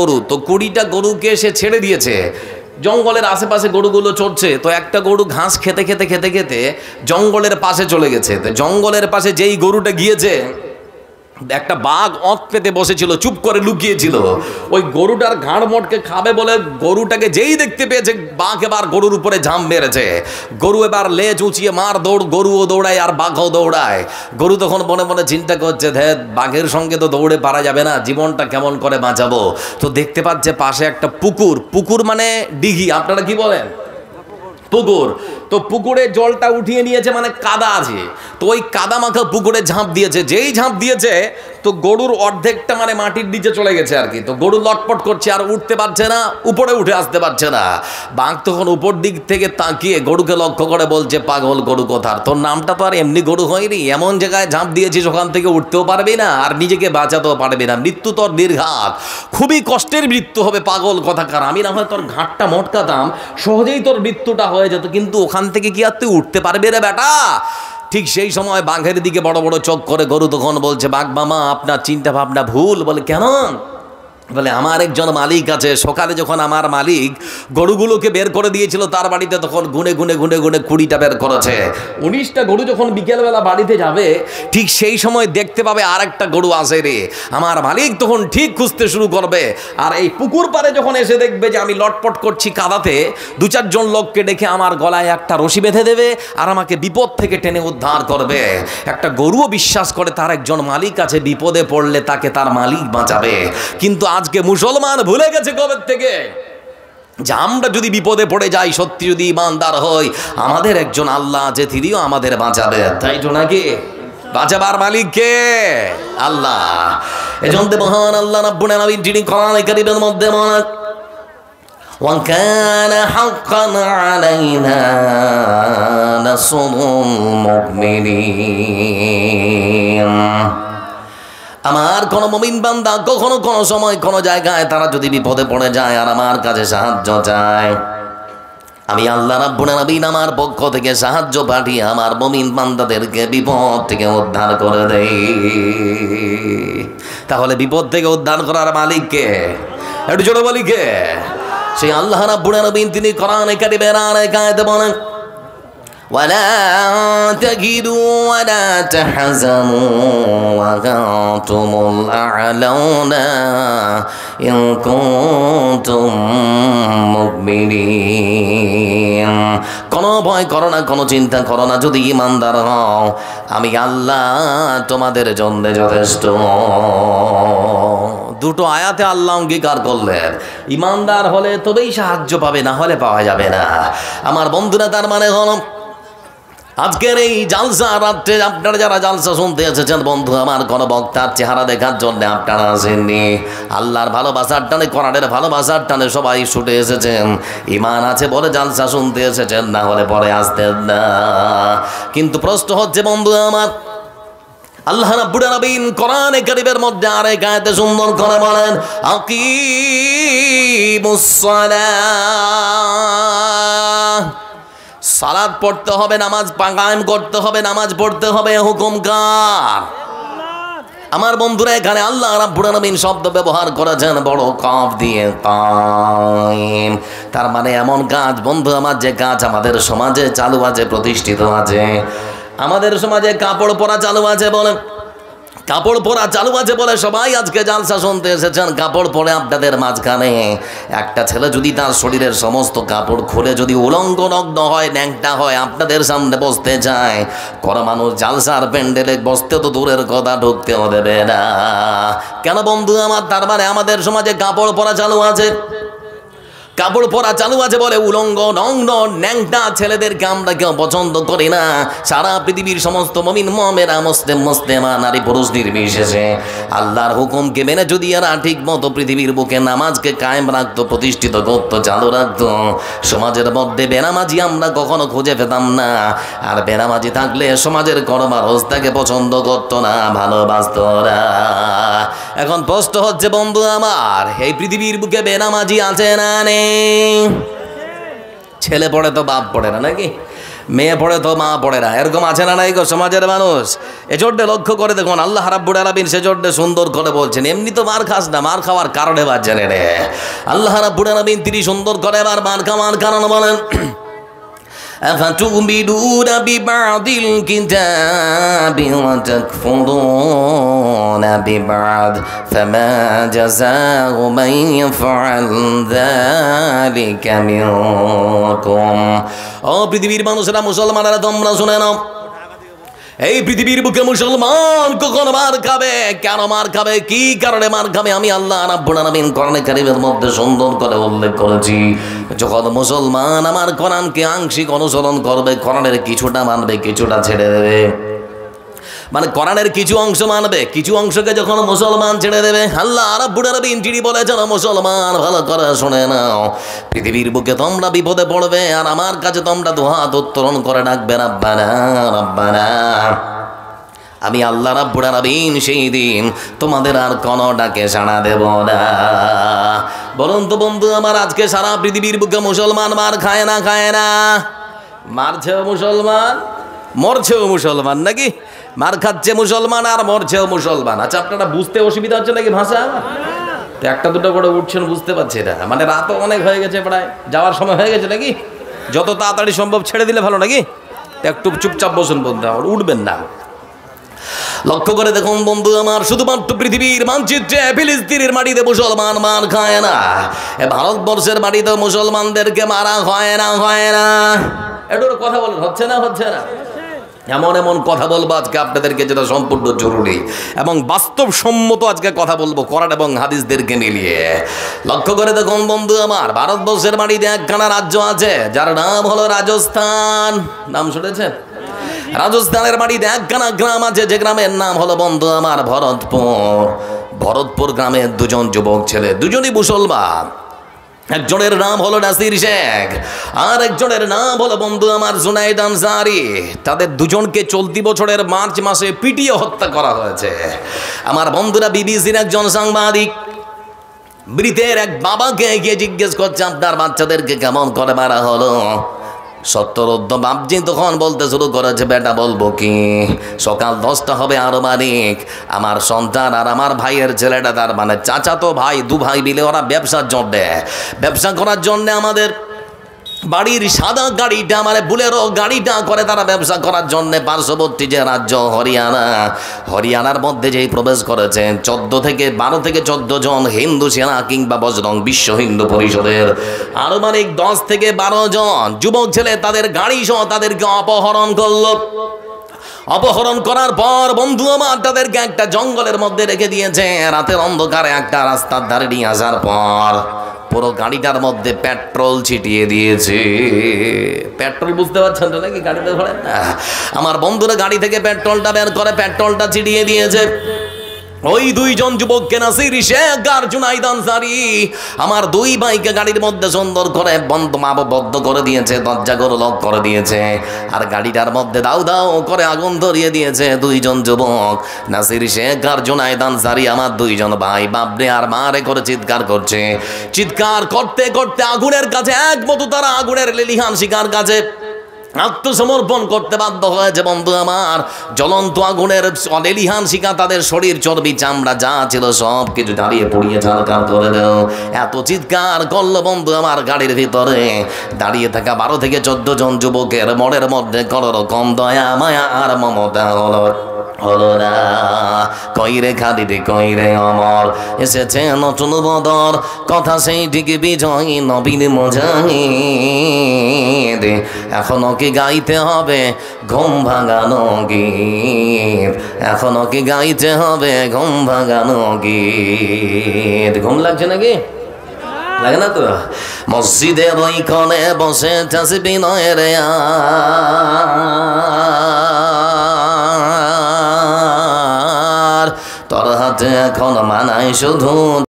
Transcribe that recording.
গরু তো কুড়িটা গরুকে সে ছেড়ে দিয়েছে জঙ্গলের আশেপাশে গরুগুলো চড়ছে তো একটা গরু ঘাস খেতে খেতে খেতে খেতে জঙ্গলের পাশে চলে গেছে তো জঙ্গলের পাশে যেই গরুটা গিয়েছে একটা বাঘ অঁত পেতে বসেছিল চুপ করে লুকিয়েছিল ওই গরুটার ঘাড় মটকে খাবে বলে গরুটাকে যেই দেখতে পেয়েছে বাঘ এবার গরুর উপরে ঝাঁপ মেরেছে গরু এবার লেজ উঁচিয়ে মার দৌড় গরুও দৌড়ায় আর বাঘও দৌড়ায় গরু তখন মনে মনে চিন্তা করছে ধে বাঘের সঙ্গে তো দৌড়ে পারা যাবে না জীবনটা কেমন করে বাঁচাবো তো দেখতে পাচ্ছে পাশে একটা পুকুর পুকুর মানে ডিঘি আপনারা কি বলেন পুকুর তো পুকুরে জলটা উঠিয়ে নিয়েছে মানে কাদা আছে তো ওই কাদা মাখা পুকুরে ঝাঁপ দিয়েছে যেই ঝাঁপ দিয়েছে তো গরুর অর্ধেকটা মানে মাটির নিচে চলে গেছে আর কি তো গরু লটপট করছে আর উঠতে পারছে না উপরে উঠে আসতে পারছে না বাঘ তখন উপর দিক থেকে তাকিয়ে গরুকে লক্ষ্য করে বলছে পাগল গরু কথার তোর নামটা তো আর এমনি গরু হয়নি এমন জায়গায় ঝাঁপ দিয়েছিস ওখান থেকে উঠতেও পারবি না আর নিজেকে বাঁচাতেও পারবি না মৃত্যু তোর নির্ঘাত খুবই কষ্টের মৃত্যু হবে পাগল কথাকার আমি না হয় তোর ঘাটটা মটকাতাম সহজেই তোর মৃত্যুটা হয়ে যেত কিন্তু ওখানে ওখান থেকে কি আর তুই উঠতে পারবি রে বেটা ঠিক সেই সময় বাঘের দিকে বড় বড় চোখ করে গরু তখন বলছে বাঘ মামা আপনার চিন্তা ভাবনা ভুল বলে কেমন বলে আমার একজন মালিক আছে সকালে যখন আমার মালিক গরুগুলোকে বের করে দিয়েছিল তার বাড়িতে তখন গুনে গুনে গুনে গুনে কুড়িটা বের করেছে উনিশটা গরু যখন বিকেলবেলা বাড়িতে যাবে ঠিক সেই সময় দেখতে পাবে আর একটা গরু আসে রে আমার মালিক তখন ঠিক খুঁজতে শুরু করবে আর এই পুকুর পারে যখন এসে দেখবে যে আমি লটপট করছি কাদাতে দু চারজন লোককে ডেকে আমার গলায় একটা রশি বেঁধে দেবে আর আমাকে বিপদ থেকে টেনে উদ্ধার করবে একটা গরুও বিশ্বাস করে তার একজন মালিক আছে বিপদে পড়লে তাকে তার মালিক বাঁচাবে কিন্তু আজকে মুসলমান ভুলে গেছে কবের থেকে যে আমরা যদি বিপদে পড়ে যাই সত্যি যদি ইমানদার হই আমাদের একজন আল্লাহ আছে তিনিও আমাদের বাঁচাবে তাই তো নাকি বাঁচাবার মালিক কে আল্লাহ এজন্য মহান আল্লাহ রাব্বুল আলামিন যিনি কোরআন কারীমের মধ্যে মহান وكان حقا علينا نصر المؤمنين আমার কোনো মমিন বান্দা কখনো কোনো সময় কোনো জায়গায় তারা যদি বিপদে পড়ে যায় আর আমার কাছে সাহায্য চায় আমি আল্লাহ রাব্বুল আলামিন আমার পক্ষ থেকে সাহায্য পাঠিয়ে আমার মমিন বান্দাদেরকে বিপদ থেকে উদ্ধার করে দেই তাহলে বিপদ থেকে উদ্ধার করার মালিককে একটু জোরে বলি কে সেই আল্লাহ রাব্বুল আলামিন তিনি কোরআনে কারিমের আর একায়তে বলেন ولا تجدوا ولا تحزنوا وأنتم الأعلون إن كنتم مؤمنين কোনো ভয় করো না কোনো চিন্তা করো না যদি ইমানদার হও আমি আল্লাহ তোমাদের জন্য যথেষ্ট দুটো আয়াতে আল্লাহ অঙ্গীকার করলেন ইমানদার হলে তবেই সাহায্য পাবে না হলে পাওয়া যাবে না আমার বন্ধুরা তার মানে হল আজকের এই জালসা রাত্রে আপনারা যারা জালসা শুনতে এসেছেন বন্ধু আমার কোন বক্তার চেহারা দেখার জন্য আপনারা আসেননি আল্লাহর ভালোবাসার টানে কোরআনের ভালোবাসার টানে সবাই ছুটে এসেছেন ইমান আছে বলে জালসা শুনতে এসেছেন না হলে পরে আসতেন না কিন্তু প্রশ্ন হচ্ছে বন্ধু আমার আল্লাহ রাব্বুল আলামিন কোরআনে কারীমের মধ্যে আরে গায়েতে সুন্দর করে বলেন আকিমুস সালাহ সালাদ পড়তে হবে নামাজ পাকায়ম করতে হবে নামাজ পড়তে হবে হুকুম কার আমার বন্ধুরা এখানে আল্লাহ রাব্বুল আলামিন শব্দ ব্যবহার করেছেন বড় কফ দিয়ে কাইম তার মানে এমন কাজ বন্ধু আমার যে কাজ আমাদের সমাজে চালু আছে প্রতিষ্ঠিত আছে আমাদের সমাজে কাপড় পরা চালু আছে বলে কাপড় পরা চালু আছে বলে সবাই আজকে জালসা শুনতে এসেছেন কাপড় পরে আপনাদের মাঝখানে একটা ছেলে যদি তার শরীরের সমস্ত কাপড় খুলে যদি উলঙ্গ নগ্ন হয় ন্যাংটা হয় আপনাদের সামনে বসতে চায় করা মানুষ জালসার প্যান্ডেলে বসতে তো দূরের কথা ঢুকতেও দেবে না কেন বন্ধু আমার তার মানে আমাদের সমাজে কাপড় পরা চালু আছে কাপড় পরা চালু আছে বলে উলঙ্গ নং ন্যাংটা ছেলেদেরকে আমরা কেউ পছন্দ করি না সারা পৃথিবীর সমস্ত মমিন মমেরা মস্তেম মস্তেমা নারী পুরুষ নির্বিশেষে আল্লাহর হুকুমকে মেনে যদি এরা ঠিক মতো পৃথিবীর বুকে নামাজকে কায়েম রাখতো প্রতিষ্ঠিত করতো চালু রাখতো সমাজের মধ্যে বেনামাজি আমরা কখনো খুঁজে পেতাম না আর বেনামাজি থাকলে সমাজের করমার হস্তাকে পছন্দ করতো না ভালোবাসত না এখন প্রশ্ন হচ্ছে বন্ধু আমার এই পৃথিবীর বুকে বেনামাজি আছে না নেই ছেলে পড়ে তো বাপ পড়ে না নাকি মেয়ে পড়ে তো মা পড়ে না এরকম আছে না নাই গো সমাজের মানুষ এজোড্ডে লক্ষ্য করে দেখুন আল্লাহ হারাব্বুর আলামিন সেজোড্ডে সুন্দর করে বলছেন এমনি তো মার খাস না মার খাওয়ার কারণে বাদ জানে রে আল্লাহ হারাব্বুর তিনি সুন্দর করে এবার মার মার কারণ বলেন أفتؤمنون ببعض الكتاب وتكفرون ببعض فما جزاء من يفعل ذلك منكم أو بدي بيرمانو سلام মুসলমানরা তোমরা শুনে নাও এই পৃথিবীর বুকে মুসলমান কখন মার খাবে কেন মার খাবে কি কারণে মার খাবে আমি আল্লাহ রাব্বুল কোরআনে কারীমের মধ্যে সুন্দর করে উল্লেখ করেছি যখন মুসলমান আমার কোরআনকে আংশিক অনুসরণ করবে কোরআনের কিছুটা মানবে কিছুটা ছেড়ে দেবে মানে কোরআনের কিছু অংশ মানবে কিছু অংশকে যখন মুসলমান ছেড়ে দেবে আল্লাহ আরব বুড়ার বিন চিড়ি বলেছেন মুসলমান ভালো করে শুনে নাও পৃথিবীর বুকে তোমরা বিপদে পড়বে আর আমার কাছে তোমরা দুহাত উত্তোলন করে ডাকবে রাব্বানা রাব্বানা আমি আল্লাহ রাব্বুর আলামিন সেই দিন তোমাদের আর কোন ডাকে সাড়া দেব না বলুন তো বন্ধু আমার আজকে সারা পৃথিবীর বুকে মুসলমান মার খায় না খায় না মারছে মুসলমান মরছেও মুসলমান নাকি মার খাচ্ছে মুসলমান আর মরছেও মুসলমান আচ্ছা আপনারা বুঝতে অসুবিধা হচ্ছে নাকি ভাষা তো একটা দুটো করে উঠছেন বুঝতে পারছি এটা মানে রাতও অনেক হয়ে গেছে প্রায় যাওয়ার সময় হয়ে গেছে নাকি যত তাড়াতাড়ি সম্ভব ছেড়ে দিলে ভালো নাকি একটু চুপচাপ বসুন বন্ধু আমার উঠবেন না লক্ষ্য করে দেখুন বন্ধু আমার শুধুমাত্র পৃথিবীর মানচিত্রে ফিলিস্তিনের মাটিতে মুসলমান মার খায় না ভারতবর্ষের মাটিতে মুসলমানদেরকে মারা হয় না হয় না এটার কথা বলেন হচ্ছে না হচ্ছে না এমন এমন কথা বলবো আজকে আপনাদেরকে যেটা সম্পূর্ণ জরুরি এবং বাস্তবসম্মত আজকে কথা বলবো করার এবং হাদিসদেরকে মিলিয়ে লক্ষ্য করে দেখুন বন্ধু আমার ভারতবর্ষের বাড়িতে একখানা রাজ্য আছে যার নাম হলো রাজস্থান নাম শুনেছেন রাজস্থানের বাড়িতে একখানা গ্রাম আছে যে গ্রামের নাম হলো বন্ধু আমার ভরতপুর ভরতপুর গ্রামের দুজন যুবক ছেলে দুজনই মুসলমান একজনের নাম হলো নাসির শেখ আর একজনের নাম হলো বন্ধু আমার জুনাইদ আনসারি তাদের দুজনকে চলতি বছরের মার্চ মাসে পিটিয়ে হত্যা করা হয়েছে আমার বন্ধুরা বিবিসির একজন সাংবাদিক মৃতের এক বাবাকে গিয়ে জিজ্ঞেস করছে আপনার বাচ্চাদেরকে কেমন করে মারা হলো সত্তরোদ্দ বাপজি তখন বলতে শুরু করেছে বেটা বলবো কি সকাল দশটা হবে আরো মানিক আমার সন্তান আর আমার ভাইয়ের ছেলেটা তার মানে চাচা তো ভাই দু ভাই মিলে ওরা ব্যবসার জন্যে ব্যবসা করার জন্যে আমাদের বাড়ির সাদা গাড়িটা মানে বুলেরো গাড়িটা করে তারা ব্যবসা করার জন্য পার্শ্ববর্তী যে রাজ্য হরিয়ানা হরিয়ানার মধ্যে যেই প্রবেশ করেছেন চোদ্দ থেকে বারো থেকে চোদ্দ জন হিন্দু সেনা কিংবা বজরং বিশ্ব হিন্দু পরিষদের আনুমানিক দশ থেকে বারো জন যুবক ছেলে তাদের গাড়ি সহ তাদেরকে অপহরণ করলো অপহরণ করার পর বন্ধু আমার তাদেরকে একটা জঙ্গলের মধ্যে রেখে দিয়েছে রাতের অন্ধকারে একটা রাস্তার ধারে নিয়ে আসার পর পুরো গাড়িটার মধ্যে পেট্রোল ছিটিয়ে দিয়েছে পেট্রোল বুঝতে পারছেন তো নাকি গাড়িতে ধরেন আমার বন্ধুরা গাড়ি থেকে পেট্রোলটা বের করে পেট্রোলটা ছিটিয়ে দিয়েছে ওই দুইজন যুবককে নাসির সে গার্জুন আইদান সারি আমার দুই ভাইকে গাড়ির মধ্যে সুন্দর করে বন্ধ মাপ বদ্ধ করে দিয়েছে দরজা করে লক করে দিয়েছে আর গাড়িটার মধ্যে দাও দাও করে আগুন ধরিয়ে দিয়েছে দুইজন যুবক নাসির শেখ আর আইদান সারি আমার দুইজন ভাই বাপরে আর মারে করে চিৎকার করছে চিৎকার করতে করতে আগুনের কাছে একমতো তারা আগুনের লেলিহান শিকার কাছে আত্মসমর্পণ করতে বাধ্য হয়েছে বন্ধু আমার জ্বলন্ত আগুনের অলেলিহান শিকা তাদের শরীর চর্বি চামড়া যা ছিল সব কিছু দাঁড়িয়ে পড়িয়ে ঝালকার করে দেও এত চিৎকার করলো বন্ধু আমার গাড়ির ভিতরে দাঁড়িয়ে থাকা বারো থেকে চোদ্দ জন যুবকের মনের মধ্যে করর কম দয়া মায়া আর মমতা হলো কইরে খালিদে কইরে অমর এসেছে নতুন বদর কথা সেই ঠিক বিজয় নবীন মজাই দে এখনো কি গাইতে হবে ঘুম ভাঙানো গীত এখনো কি গাইতে হবে ঘুম ভাঙানো গীত ঘুম লাগছে নাকি লাগে না তো মসজিদে বৈকনে বসে চাষি বিনয় রে তোর হাতে এখন মানায় শুধু